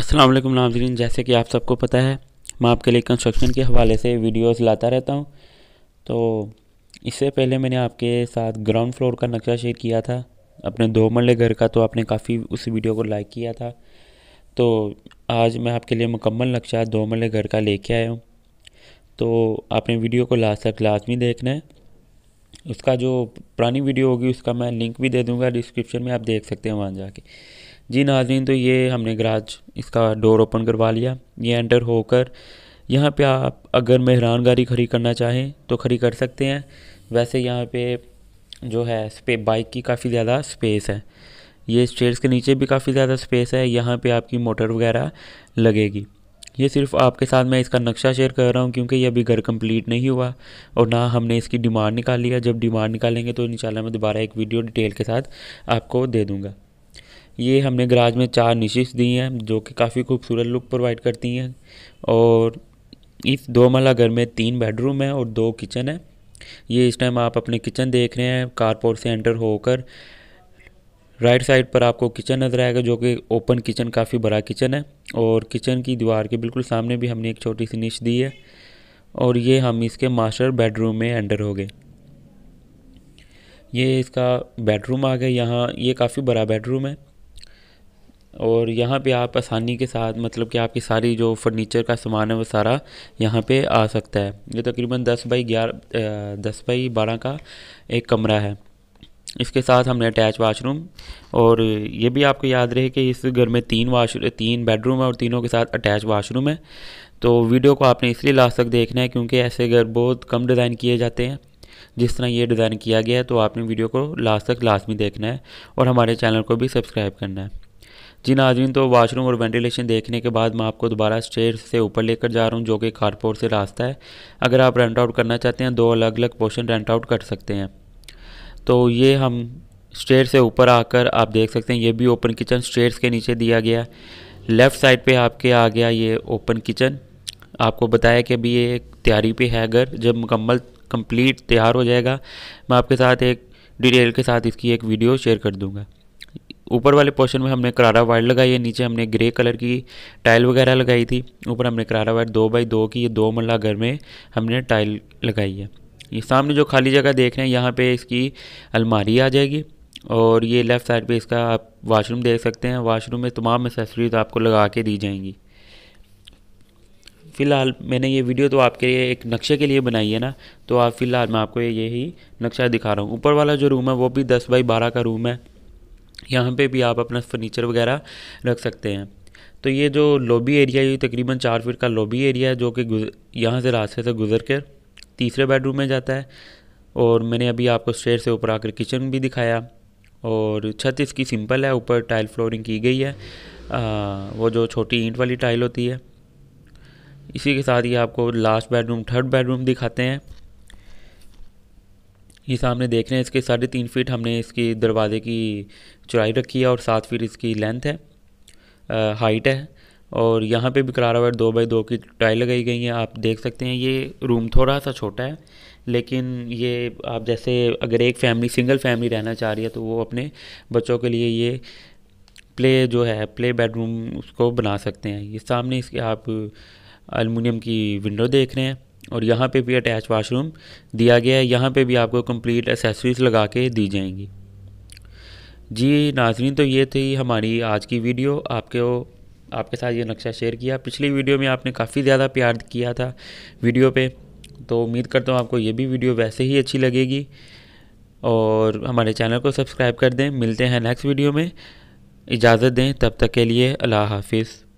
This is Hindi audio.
असलम नाजरीन जैसे कि आप सबको पता है मैं आपके लिए कंस्ट्रक्शन के हवाले से वीडियोस लाता रहता हूं तो इससे पहले मैंने आपके साथ ग्राउंड फ्लोर का नक्शा शेयर किया था अपने दो मरले घर का तो आपने काफ़ी उस वीडियो को लाइक किया था तो आज मैं आपके लिए मुकम्मल नक्शा दो मरले घर का लेके आया हूँ तो आपने वीडियो को लास्ट तक लाजमी देखना है उसका जो पुरानी वीडियो होगी उसका मैं लिंक भी दे दूँगा डिस्क्रिप्शन में आप देख सकते हैं वहाँ जाके जी नाजीन तो ये हमने गराज इसका डोर ओपन करवा लिया ये एंटर होकर यहाँ पे आप अगर मेहरान गाड़ी खड़ी करना चाहें तो खड़ी कर सकते हैं वैसे यहाँ पे जो है स्पे बाइक की काफ़ी ज़्यादा स्पेस है ये स्टेयर्स के नीचे भी काफ़ी ज़्यादा स्पेस है यहाँ पे आपकी मोटर वगैरह लगेगी ये सिर्फ आपके साथ मैं इसका नक्शा शेयर कर रहा हूँ क्योंकि ये अभी घर कंप्लीट नहीं हुआ और ना हमने इसकी डिमांड निकाली है जब डिमांड निकालेंगे तो इन मैं दोबारा एक वीडियो डिटेल के साथ आपको दे दूँगा ये हमने गराज में चार निशेस दी हैं जो कि काफ़ी खूबसूरत लुक प्रोवाइड करती हैं और इस दो मला घर में तीन बेडरूम है और दो किचन है ये इस टाइम आप अपने किचन देख रहे हैं कारपोर्ट से एंटर होकर राइट साइड पर आपको किचन नज़र आएगा जो कि ओपन किचन काफ़ी बड़ा किचन है और किचन की दीवार के बिल्कुल सामने भी हमने एक छोटी सी निश दी है और ये हम इसके मास्टर बेडरूम में एंटर हो गए ये इसका बेडरूम आ गया यहाँ ये काफ़ी बड़ा बेडरूम है और यहाँ पे आप आसानी के साथ मतलब कि आपकी सारी जो फर्नीचर का सामान है वो सारा यहाँ पे आ सकता है ये तकरीबन दस बाई ग्यारह दस बाई बारह का एक कमरा है इसके साथ हमने अटैच वाशरूम और ये भी आपको याद रहे कि इस घर में तीन वाश तीन बेडरूम है और तीनों के साथ अटैच वाशरूम है तो वीडियो को आपने इसलिए लास्ट तक देखना है क्योंकि ऐसे घर बहुत कम डिज़ाइन किए जाते हैं जिस तरह ये डिज़ाइन किया गया है तो आपने वीडियो को लास्ट तक लास्ट में देखना है और हमारे चैनल को भी सब्सक्राइब करना है जी नाजरीन तो वाशरूम और वेंटिलेशन देखने के बाद मैं आपको दोबारा स्टेयर से ऊपर लेकर जा रहा हूँ जो कि कारपोर से रास्ता है अगर आप रेंट आउट करना चाहते हैं दो अलग अलग पोर्शन रेंट आउट कर सकते हैं तो ये हम स्टेयर से ऊपर आकर आप देख सकते हैं ये भी ओपन किचन स्टेयर के नीचे दिया गया लेफ़्ट साइड पर आपके आ गया ये ओपन किचन आपको बताया कि अभी ये तैयारी पर है घर जब मुकम्मल कम्प्लीट तैयार हो जाएगा मैं आपके साथ एक डिटेल के साथ इसकी एक वीडियो शेयर कर दूंगा ऊपर वाले पोर्शन में हमने करारा वायर लगाई है नीचे हमने ग्रे कलर की टाइल वगैरह लगाई थी ऊपर हमने करारा वायर दो बाई दो की ये दो मल्ला घर में हमने टाइल लगाई है ये सामने जो खाली जगह देख रहे हैं यहाँ पे इसकी अलमारी आ जाएगी और ये लेफ़्ट साइड पे इसका आप वाशरूम देख सकते हैं वाशरूम में तमाम एसेसरीज आपको लगा के दी जाएंगी फ़िलहाल मैंने ये वीडियो तो आपके लिए एक नक्शे के लिए बनाई है ना तो आप फ़िलहाल मैं आपको यही नक्शा दिखा रहा हूँ ऊपर वाला जो रूम है वो भी दस बाई बारह का रूम है यहाँ पे भी आप अपना फर्नीचर वगैरह रख सकते हैं तो ये जो लॉबी एरिया ये तकरीबन चार फीट का लॉबी एरिया है जो कि यहाँ से रास्ते से गुजर कर तीसरे बेडरूम में जाता है और मैंने अभी आपको स्टेयर से ऊपर आकर किचन भी दिखाया और छत इसकी सिंपल है ऊपर टाइल फ्लोरिंग की गई है आ, वो जो छोटी ईंट वाली टाइल होती है इसी के साथ ही आपको लास्ट बेडरूम थर्ड बेडरूम दिखाते हैं ये सामने देख रहे हैं इसके साढ़े तीन फीट हमने इसकी दरवाज़े की चौड़ाई रखी है और सात फीट इसकी लेंथ है आ, हाइट है और यहाँ पे भी करारा वर्ड दो बाई दो की टाइल लगाई गई है आप देख सकते हैं ये रूम थोड़ा सा छोटा है लेकिन ये आप जैसे अगर एक फैमिली सिंगल फैमिली रहना चाह रही है तो वो अपने बच्चों के लिए ये प्ले जो है प्ले बेडरूम उसको बना सकते हैं ये सामने इसके आप अलमिनियम की विंडो देख रहे हैं और यहाँ पे भी अटैच वाशरूम दिया गया है यहाँ पे भी आपको कंप्लीट एसेसरीज लगा के दी जाएंगी जी नाजरीन तो ये थी हमारी आज की वीडियो आपके आपके साथ ये नक्शा शेयर किया पिछली वीडियो में आपने काफ़ी ज़्यादा प्यार किया था वीडियो पे तो उम्मीद करता हूँ आपको ये भी वीडियो वैसे ही अच्छी लगेगी और हमारे चैनल को सब्सक्राइब कर दें मिलते हैं नेक्स्ट वीडियो में इजाज़त दें तब तक के लिए अल्लाह हाफिज़